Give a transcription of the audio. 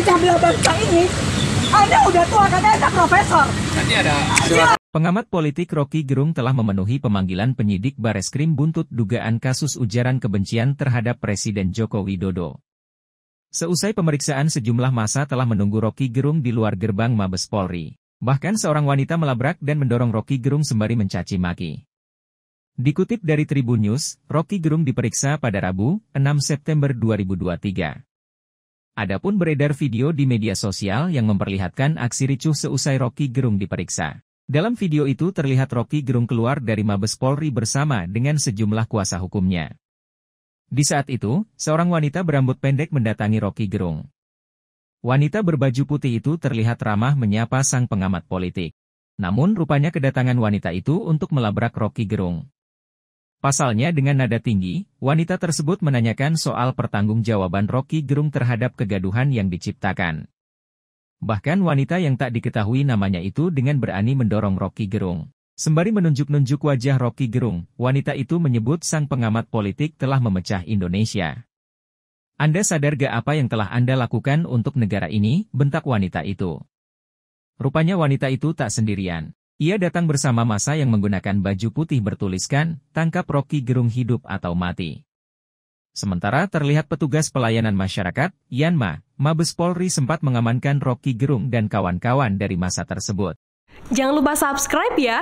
pecah bela bangsa ini, Anda udah tua, katanya Anda profesor. Nanti ada surat. Pengamat politik Rocky Gerung telah memenuhi pemanggilan penyidik Bareskrim buntut dugaan kasus ujaran kebencian terhadap Presiden Joko Widodo. Seusai pemeriksaan sejumlah masa telah menunggu Rocky Gerung di luar gerbang Mabes Polri. Bahkan seorang wanita melabrak dan mendorong Rocky Gerung sembari mencaci maki. Dikutip dari Tribun News, Rocky Gerung diperiksa pada Rabu, 6 September 2023. Adapun beredar video di media sosial yang memperlihatkan aksi ricuh seusai Rocky Gerung diperiksa. Dalam video itu terlihat Rocky Gerung keluar dari Mabes Polri bersama dengan sejumlah kuasa hukumnya. Di saat itu, seorang wanita berambut pendek mendatangi Rocky Gerung. Wanita berbaju putih itu terlihat ramah menyapa sang pengamat politik. Namun rupanya kedatangan wanita itu untuk melabrak Rocky Gerung. Pasalnya dengan nada tinggi, wanita tersebut menanyakan soal pertanggungjawaban Rocky Gerung terhadap kegaduhan yang diciptakan. Bahkan wanita yang tak diketahui namanya itu dengan berani mendorong Rocky Gerung. Sembari menunjuk-nunjuk wajah Rocky Gerung, wanita itu menyebut sang pengamat politik telah memecah Indonesia. Anda sadar gak apa yang telah Anda lakukan untuk negara ini, bentak wanita itu. Rupanya wanita itu tak sendirian. Ia datang bersama masa yang menggunakan baju putih bertuliskan, tangkap Rocky Gerung hidup atau mati. Sementara terlihat petugas pelayanan masyarakat, Yanma, Mabes Polri sempat mengamankan Rocky Gerung dan kawan-kawan dari masa tersebut. Jangan lupa subscribe ya!